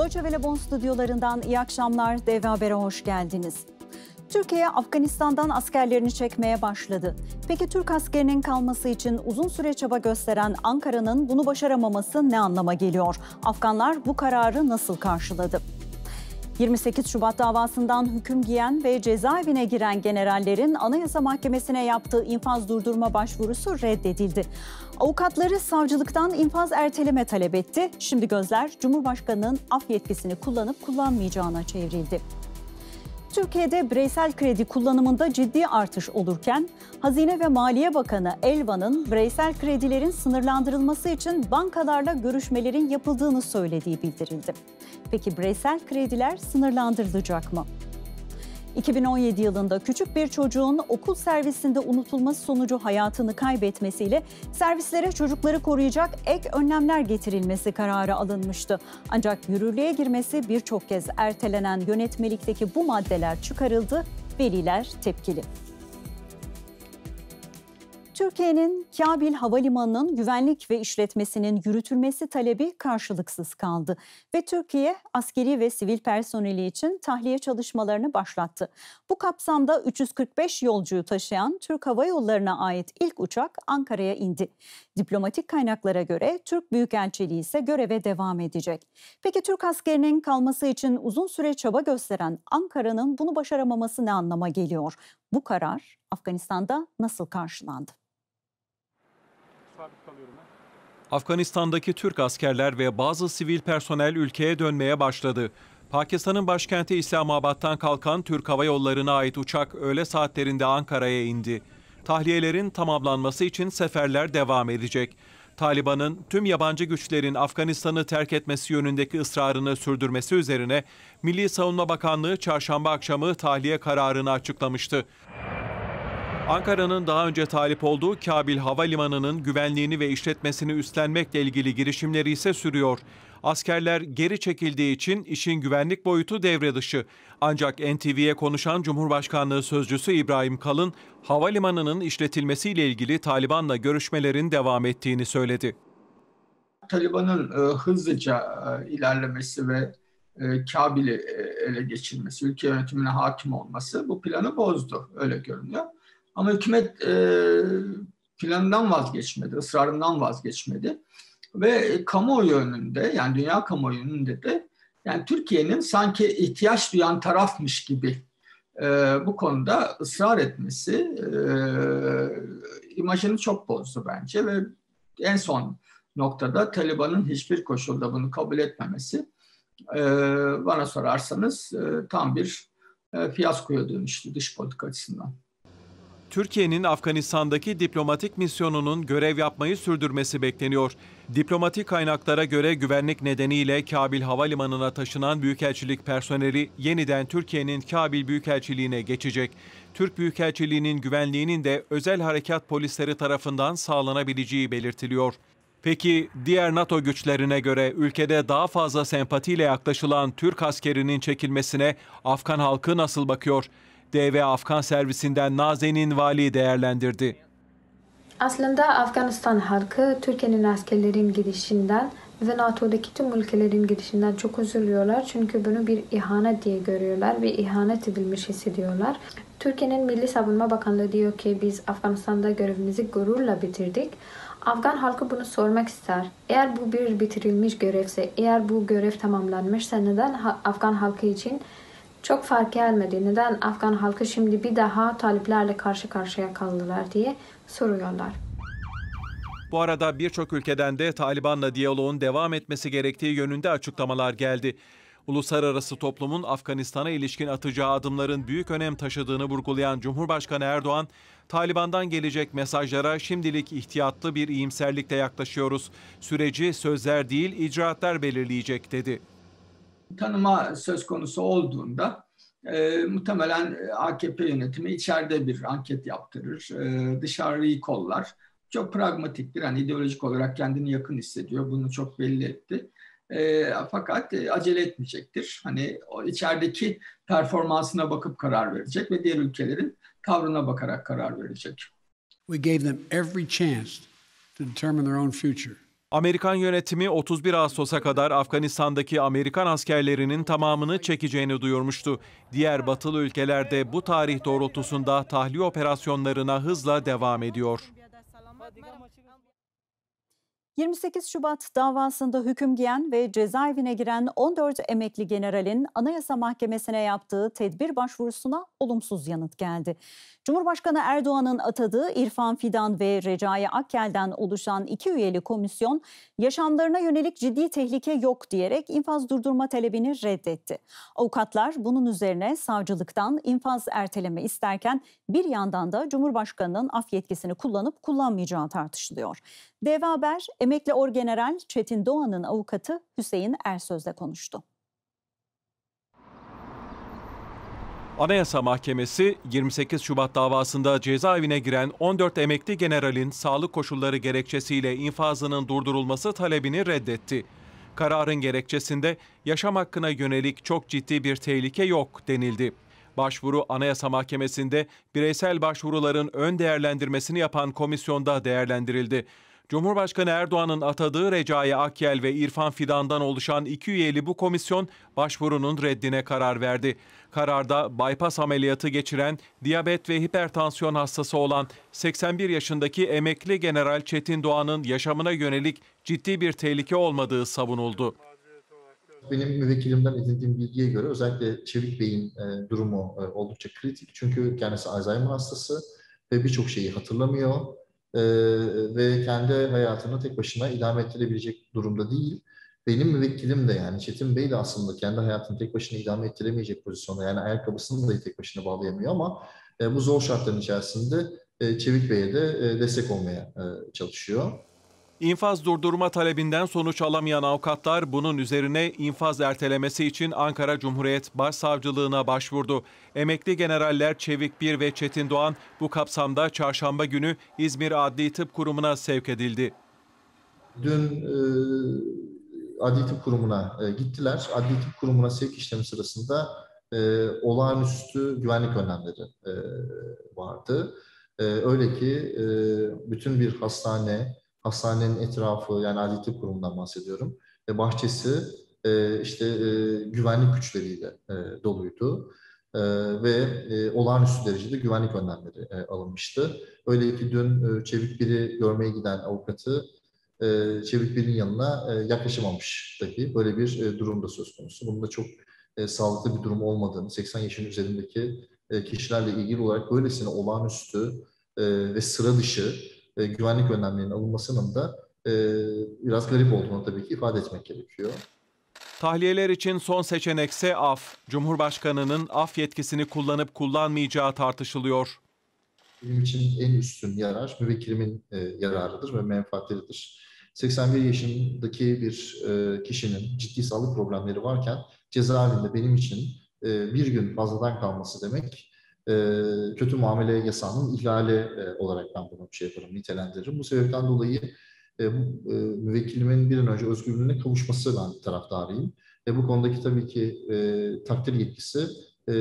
Deutsche Welle Bonn stüdyolarından iyi akşamlar, Dev Haber'e hoş geldiniz. Türkiye Afganistan'dan askerlerini çekmeye başladı. Peki Türk askerinin kalması için uzun süre çaba gösteren Ankara'nın bunu başaramaması ne anlama geliyor? Afganlar bu kararı nasıl karşıladı? 28 Şubat davasından hüküm giyen ve cezaevine giren generallerin Anayasa Mahkemesi'ne yaptığı infaz durdurma başvurusu reddedildi. Avukatları savcılıktan infaz erteleme talep etti. Şimdi gözler Cumhurbaşkanı'nın af yetkisini kullanıp kullanmayacağına çevrildi. Türkiye'de bireysel kredi kullanımında ciddi artış olurken Hazine ve Maliye Bakanı Elvan'ın bireysel kredilerin sınırlandırılması için bankalarla görüşmelerin yapıldığını söylediği bildirildi. Peki bireysel krediler sınırlandırılacak mı? 2017 yılında küçük bir çocuğun okul servisinde unutulması sonucu hayatını kaybetmesiyle servislere çocukları koruyacak ek önlemler getirilmesi kararı alınmıştı. Ancak yürürlüğe girmesi birçok kez ertelenen yönetmelikteki bu maddeler çıkarıldı, veliler tepkili. Türkiye'nin Kabil Havalimanı'nın güvenlik ve işletmesinin yürütülmesi talebi karşılıksız kaldı ve Türkiye askeri ve sivil personeli için tahliye çalışmalarını başlattı. Bu kapsamda 345 yolcuyu taşıyan Türk Hava Yolları'na ait ilk uçak Ankara'ya indi. Diplomatik kaynaklara göre Türk Büyükelçiliği ise göreve devam edecek. Peki Türk askerinin kalması için uzun süre çaba gösteren Ankara'nın bunu başaramaması ne anlama geliyor? Bu karar Afganistan'da nasıl karşılandı? Afganistan'daki Türk askerler ve bazı sivil personel ülkeye dönmeye başladı. Pakistan'ın başkenti İslamabad'dan kalkan Türk Hava Yolları'na ait uçak öğle saatlerinde Ankara'ya indi. Tahliyelerin tamamlanması için seferler devam edecek. Taliban'ın tüm yabancı güçlerin Afganistan'ı terk etmesi yönündeki ısrarını sürdürmesi üzerine Milli Savunma Bakanlığı çarşamba akşamı tahliye kararını açıklamıştı. Ankara'nın daha önce talip olduğu Kabil Havalimanı'nın güvenliğini ve işletmesini üstlenmekle ilgili girişimleri ise sürüyor. Askerler geri çekildiği için işin güvenlik boyutu devre dışı. Ancak NTV'ye konuşan Cumhurbaşkanlığı sözcüsü İbrahim Kalın, havalimanının işletilmesiyle ilgili Taliban'la görüşmelerin devam ettiğini söyledi. Taliban'ın e, hızlıca e, ilerlemesi ve e, Kabil'i e, ele geçirmesi, ülke yönetimine hakim olması bu planı bozdu. Öyle görünüyor. Ama hükümet e, planından vazgeçmedi, ısrarından vazgeçmedi. Ve kamuoyu önünde yani dünya kamuoyu önünde de yani Türkiye'nin sanki ihtiyaç duyan tarafmış gibi e, bu konuda ısrar etmesi e, imajını çok bozdu bence ve en son noktada Taliban'ın hiçbir koşulda bunu kabul etmemesi e, bana sorarsanız e, tam bir e, fiyaskoya dönüştü dış politika açısından. Türkiye'nin Afganistan'daki diplomatik misyonunun görev yapmayı sürdürmesi bekleniyor. Diplomatik kaynaklara göre güvenlik nedeniyle Kabil Havalimanı'na taşınan Büyükelçilik personeli yeniden Türkiye'nin Kabil Büyükelçiliğine geçecek. Türk Büyükelçiliği'nin güvenliğinin de özel harekat polisleri tarafından sağlanabileceği belirtiliyor. Peki diğer NATO güçlerine göre ülkede daha fazla sempatiyle yaklaşılan Türk askerinin çekilmesine Afgan halkı nasıl bakıyor? DV Afgan servisinden Nazenin Vali değerlendirdi. Aslında Afganistan halkı Türkiye'nin askerlerin girişinden ve NATO'daki tüm ülkelerin girişinden çok üzülüyorlar. Çünkü bunu bir ihanet diye görüyorlar ve ihanet edilmiş hissediyorlar. Türkiye'nin Milli Savunma Bakanlığı diyor ki biz Afganistan'da görevimizi gururla bitirdik. Afgan halkı bunu sormak ister. Eğer bu bir bitirilmiş görevse, eğer bu görev tamamlanmışsa neden Afgan halkı için çok fark gelmedi. Neden Afgan halkı şimdi bir daha taliplerle karşı karşıya kaldılar diye soruyorlar. Bu arada birçok ülkeden de Taliban'la diyaloğun devam etmesi gerektiği yönünde açıklamalar geldi. Uluslararası toplumun Afganistan'a ilişkin atacağı adımların büyük önem taşıdığını vurgulayan Cumhurbaşkanı Erdoğan, Taliban'dan gelecek mesajlara şimdilik ihtiyatlı bir iyimserlikle yaklaşıyoruz. Süreci sözler değil icraatlar belirleyecek dedi tanıma söz konusu olduğunda e, muhtemelen e, AKP yönetimi içeride bir anket yaptırır, e, dışarıyı kollar. Çok pragmatiktir, yani ideolojik olarak kendini yakın hissediyor, bunu çok belli etti. E, fakat e, acele etmeyecektir. Hani o içerideki performansına bakıp karar verecek ve diğer ülkelerin tavrına bakarak karar verecek. We gave them every chance to determine their own future. Amerikan yönetimi 31 Ağustos'a kadar Afganistan'daki Amerikan askerlerinin tamamını çekeceğini duyurmuştu. Diğer batılı ülkelerde bu tarih doğrultusunda tahliye operasyonlarına hızla devam ediyor. 28 Şubat davasında hüküm giyen ve cezaevine giren 14 emekli generalin Anayasa Mahkemesi'ne yaptığı tedbir başvurusuna olumsuz yanıt geldi. Cumhurbaşkanı Erdoğan'ın atadığı İrfan Fidan ve Recai Akkel'den oluşan iki üyeli komisyon yaşamlarına yönelik ciddi tehlike yok diyerek infaz durdurma talebini reddetti. Avukatlar bunun üzerine savcılıktan infaz erteleme isterken bir yandan da Cumhurbaşkanı'nın af yetkisini kullanıp kullanmayacağı tartışılıyor. Dev Haber Emekli Orgeneral Çetin Doğan'ın avukatı Hüseyin Ersöz'le konuştu. Anayasa Mahkemesi 28 Şubat davasında cezaevine giren 14 emekli generalin sağlık koşulları gerekçesiyle infazının durdurulması talebini reddetti. Kararın gerekçesinde yaşam hakkına yönelik çok ciddi bir tehlike yok denildi. Başvuru Anayasa Mahkemesi'nde bireysel başvuruların ön değerlendirmesini yapan komisyonda değerlendirildi. Cumhurbaşkanı Erdoğan'ın atadığı Recai Akyel ve İrfan Fidan'dan oluşan iki üyeli bu komisyon başvurunun reddine karar verdi. Kararda bypass ameliyatı geçiren, diyabet ve hipertansiyon hastası olan 81 yaşındaki emekli General Çetin Doğan'ın yaşamına yönelik ciddi bir tehlike olmadığı savunuldu. Benim müvekkilimden edindiğim bilgiye göre özellikle Çevik Bey'in e, durumu e, oldukça kritik. Çünkü kendisi Alzheimer hastası ve birçok şeyi hatırlamıyor e, ve kendi hayatını tek başına idame ettirebilecek durumda değil. Benim müvekkilim de yani Çetin Bey de aslında kendi hayatını tek başına idame ettiremeyecek pozisyonda. Yani ayakkabısını da tek başına bağlayamıyor ama e, bu zor şartların içerisinde e, Çevik Bey'e de e, destek olmaya e, çalışıyor. İnfaz durdurma talebinden sonuç alamayan avukatlar bunun üzerine infaz ertelemesi için Ankara Cumhuriyet Başsavcılığına başvurdu. Emekli generaller Çevik Bir ve Çetin Doğan bu kapsamda çarşamba günü İzmir Adli Tıp Kurumu'na sevk edildi. Dün e, Adli Tıp Kurumu'na e, gittiler. Adli Tıp Kurumu'na sevk işlemi sırasında e, olağanüstü güvenlik önlemleri e, vardı. E, öyle ki e, bütün bir hastane, hastanenin etrafı yani adli kurumdan bahsediyorum. Ve bahçesi e, işte e, güvenlik güçleriyle e, doluydu. E, ve e, olağanüstü derecede güvenlik önlemleri e, alınmıştı. Öyle ki dün e, Çevik Biri görmeye giden avukatı e, Çevik Biri'nin yanına e, yaklaşamamış dahi. Böyle bir e, durumda söz konusu. Bunun da çok e, sağlıklı bir durum olmadığını, 80 yaşın üzerindeki e, kişilerle ilgili olarak böylesine olağanüstü e, ve sıra dışı e, güvenlik önlemlerinin alınmasının da e, biraz garip olduğunu tabii ki ifade etmek gerekiyor. Tahliyeler için son seçenekse af. Cumhurbaşkanının af yetkisini kullanıp kullanmayacağı tartışılıyor. Benim için en üstün yarar müvekkilimin e, yararıdır ve menfaatleridir. 81 yaşındaki bir e, kişinin ciddi sağlık problemleri varken cezaevinde benim için e, bir gün fazladan kalması demek ee, kötü muamele yasağının ihlali e, olarak ben bunu şey yaparım, nitelendiririm. Bu sebepten dolayı e, e müvekkilimin bir an önce özgürlüğüne kavuşması ben taraftarıyım. E, bu konudaki tabii ki e, takdir yetkisi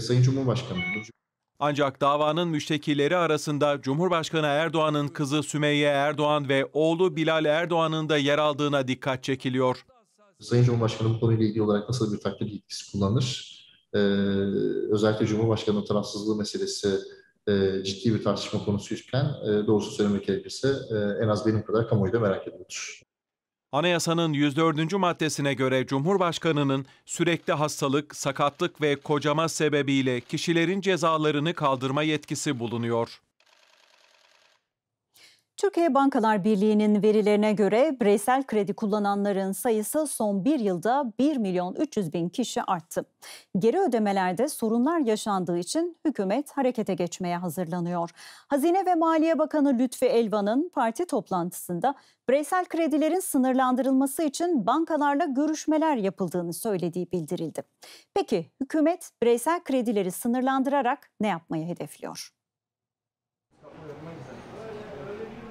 Sayın Cumhurbaşkanı'ndır. Ancak davanın müştekileri arasında Cumhurbaşkanı Erdoğan'ın kızı Sümeyye Erdoğan ve oğlu Bilal Erdoğan'ın da yer aldığına dikkat çekiliyor. Sayın Cumhurbaşkanı bu konuyla ilgili olarak nasıl bir takdir yetkisi kullanır? Ee, özellikle Cumhurbaşkanı'nın tarafsızlığı meselesi e, ciddi bir tartışma konusuyken e, doğrusu söylemek gerekirse e, en az benim kadar kamuoyu da merak ediyordur. Anayasanın 104. maddesine göre Cumhurbaşkanı'nın sürekli hastalık, sakatlık ve kocama sebebiyle kişilerin cezalarını kaldırma yetkisi bulunuyor. Türkiye Bankalar Birliği'nin verilerine göre bireysel kredi kullananların sayısı son bir yılda 1 milyon 300 bin kişi arttı. Geri ödemelerde sorunlar yaşandığı için hükümet harekete geçmeye hazırlanıyor. Hazine ve Maliye Bakanı Lütfi Elvan'ın parti toplantısında bireysel kredilerin sınırlandırılması için bankalarla görüşmeler yapıldığını söylediği bildirildi. Peki hükümet bireysel kredileri sınırlandırarak ne yapmayı hedefliyor?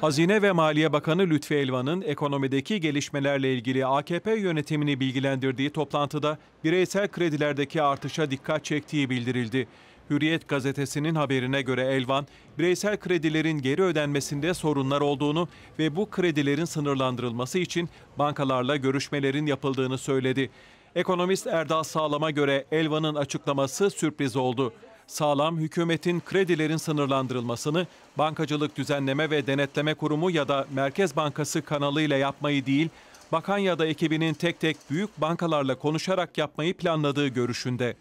Hazine ve Maliye Bakanı Lütfi Elvan'ın ekonomideki gelişmelerle ilgili AKP yönetimini bilgilendirdiği toplantıda bireysel kredilerdeki artışa dikkat çektiği bildirildi. Hürriyet gazetesinin haberine göre Elvan, bireysel kredilerin geri ödenmesinde sorunlar olduğunu ve bu kredilerin sınırlandırılması için bankalarla görüşmelerin yapıldığını söyledi. Ekonomist Erdal Sağlam'a göre Elvan'ın açıklaması sürpriz oldu sağlam hükümetin kredilerin sınırlandırılmasını Bankacılık Düzenleme ve Denetleme Kurumu ya da Merkez Bankası kanalıyla yapmayı değil, bakan ya da ekibinin tek tek büyük bankalarla konuşarak yapmayı planladığı görüşünde.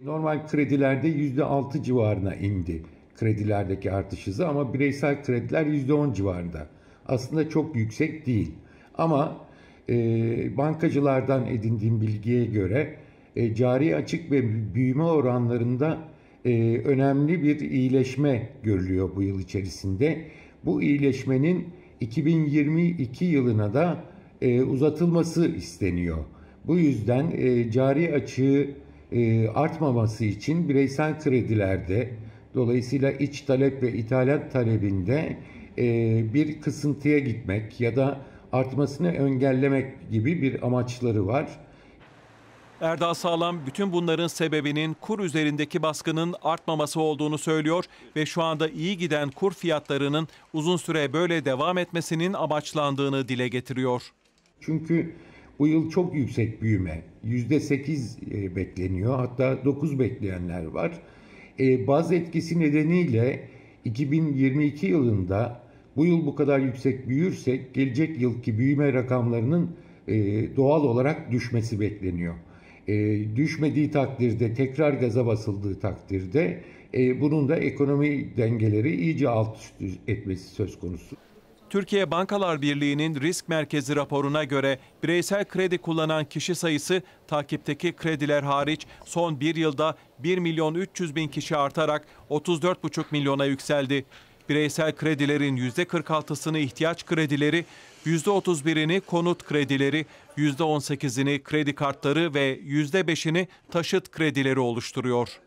Normal kredilerde %6 civarına indi kredilerdeki artış hızı ama bireysel krediler %10 civarında. Aslında çok yüksek değil. Ama e, bankacılardan edindiğim bilgiye göre e, cari açık ve büyüme oranlarında e, önemli bir iyileşme görülüyor bu yıl içerisinde. Bu iyileşmenin 2022 yılına da e, uzatılması isteniyor. Bu yüzden e, cari açığı e, artmaması için bireysel kredilerde dolayısıyla iç talep ve ithalat talebinde e, bir kısıntıya gitmek ya da artmasını engellemek gibi bir amaçları var. Erdal Sağlam bütün bunların sebebinin kur üzerindeki baskının artmaması olduğunu söylüyor ve şu anda iyi giden kur fiyatlarının uzun süre böyle devam etmesinin amaçlandığını dile getiriyor. Çünkü bu yıl çok yüksek büyüme. %8 e, bekleniyor hatta 9 bekleyenler var. E, baz etkisi nedeniyle 2022 yılında bu yıl bu kadar yüksek büyürsek gelecek yılki büyüme rakamlarının e, doğal olarak düşmesi bekleniyor e, düşmediği takdirde, tekrar gaza basıldığı takdirde e, bunun da ekonomi dengeleri iyice alt üst etmesi söz konusu. Türkiye Bankalar Birliği'nin risk merkezi raporuna göre bireysel kredi kullanan kişi sayısı takipteki krediler hariç son bir yılda 1 milyon 300 bin kişi artarak 34,5 milyona yükseldi. Bireysel kredilerin %46'sını ihtiyaç kredileri, %31'ini konut kredileri, %18'ini kredi kartları ve %5'ini taşıt kredileri oluşturuyor.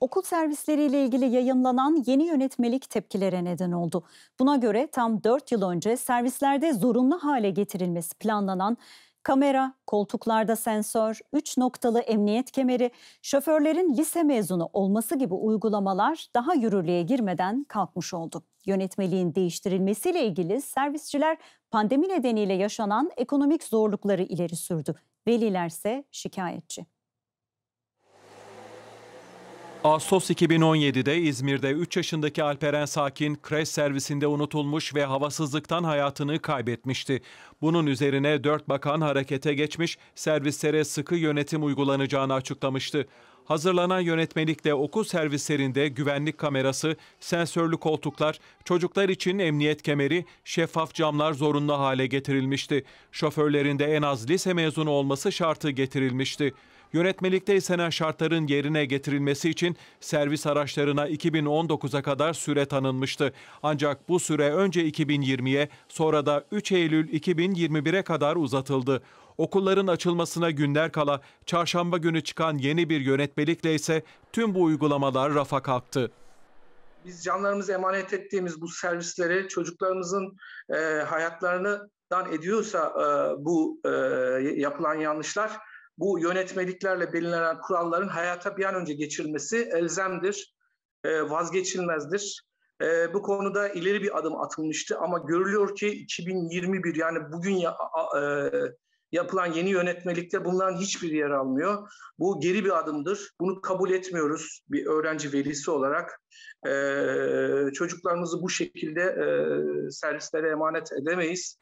Okul servisleriyle ilgili yayınlanan yeni yönetmelik tepkilere neden oldu. Buna göre tam 4 yıl önce servislerde zorunlu hale getirilmesi planlanan kamera, koltuklarda sensör, 3 noktalı emniyet kemeri, şoförlerin lise mezunu olması gibi uygulamalar daha yürürlüğe girmeden kalkmış oldu. Yönetmeliğin değiştirilmesiyle ilgili servisçiler pandemi nedeniyle yaşanan ekonomik zorlukları ileri sürdü. Velilerse şikayetçi. Ağustos 2017'de İzmir'de 3 yaşındaki Alperen Sakin kreş servisinde unutulmuş ve havasızlıktan hayatını kaybetmişti. Bunun üzerine 4 bakan harekete geçmiş, servislere sıkı yönetim uygulanacağını açıklamıştı. Hazırlanan yönetmelikte okul servislerinde güvenlik kamerası, sensörlü koltuklar, çocuklar için emniyet kemeri, şeffaf camlar zorunlu hale getirilmişti. Şoförlerinde en az lise mezunu olması şartı getirilmişti. Yönetmelikte istenen şartların yerine getirilmesi için servis araçlarına 2019'a kadar süre tanınmıştı. Ancak bu süre önce 2020'ye sonra da 3 Eylül 2021'e kadar uzatıldı. Okulların açılmasına günler kala çarşamba günü çıkan yeni bir yönetmelikle ise tüm bu uygulamalar rafa kalktı biz canlarımızı emanet ettiğimiz bu servisleri çocuklarımızın e, hayatlarından ediyorsa e, bu e, yapılan yanlışlar bu yönetmeliklerle belirlenen kuralların hayata bir an önce geçirilmesi elzemdir, e, vazgeçilmezdir. E, bu konuda ileri bir adım atılmıştı ama görülüyor ki 2021 yani bugün ya, e, yapılan yeni yönetmelikte bunların hiçbir yer almıyor. Bu geri bir adımdır. Bunu kabul etmiyoruz bir öğrenci velisi olarak. E, çocuklarımızı bu şekilde e, servislere emanet edemeyiz.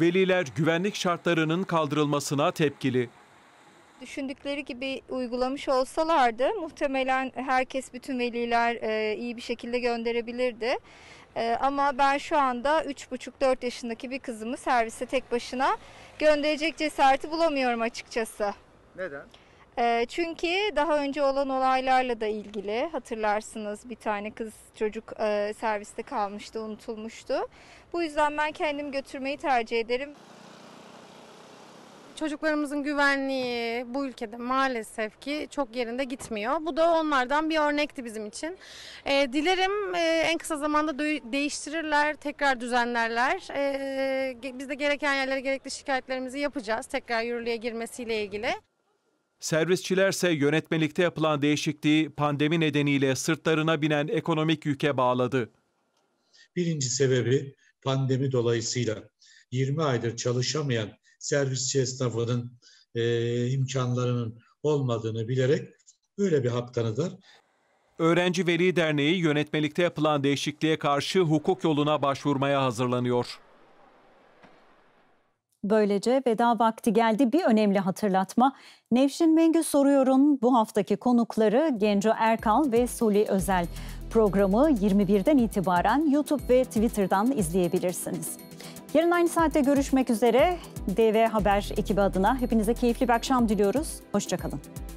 Veliler güvenlik şartlarının kaldırılmasına tepkili düşündükleri gibi uygulamış olsalardı muhtemelen herkes bütün veliler e, iyi bir şekilde gönderebilirdi. E, ama ben şu anda 3,5-4 yaşındaki bir kızımı servise tek başına gönderecek cesareti bulamıyorum açıkçası. Neden? E, çünkü daha önce olan olaylarla da ilgili hatırlarsınız bir tane kız çocuk e, serviste kalmıştı unutulmuştu. Bu yüzden ben kendim götürmeyi tercih ederim çocuklarımızın güvenliği bu ülkede maalesef ki çok yerinde gitmiyor. Bu da onlardan bir örnekti bizim için. E, dilerim e, en kısa zamanda değiştirirler, tekrar düzenlerler. E, biz de gereken yerlere gerekli şikayetlerimizi yapacağız tekrar yürürlüğe girmesiyle ilgili. Servisçilerse yönetmelikte yapılan değişikliği pandemi nedeniyle sırtlarına binen ekonomik yüke bağladı. Birinci sebebi pandemi dolayısıyla 20 aydır çalışamayan servisçi esnafının e, imkanlarının olmadığını bilerek böyle bir hak tanıdır. Öğrenci Veli Derneği yönetmelikte yapılan değişikliğe karşı hukuk yoluna başvurmaya hazırlanıyor. Böylece veda vakti geldi. Bir önemli hatırlatma. Nevşin Mengü Soruyor'un bu haftaki konukları Genco Erkal ve Suli Özel. Programı 21'den itibaren YouTube ve Twitter'dan izleyebilirsiniz. Yarın aynı saatte görüşmek üzere. DV Haber ekibi adına hepinize keyifli bir akşam diliyoruz. Hoşçakalın.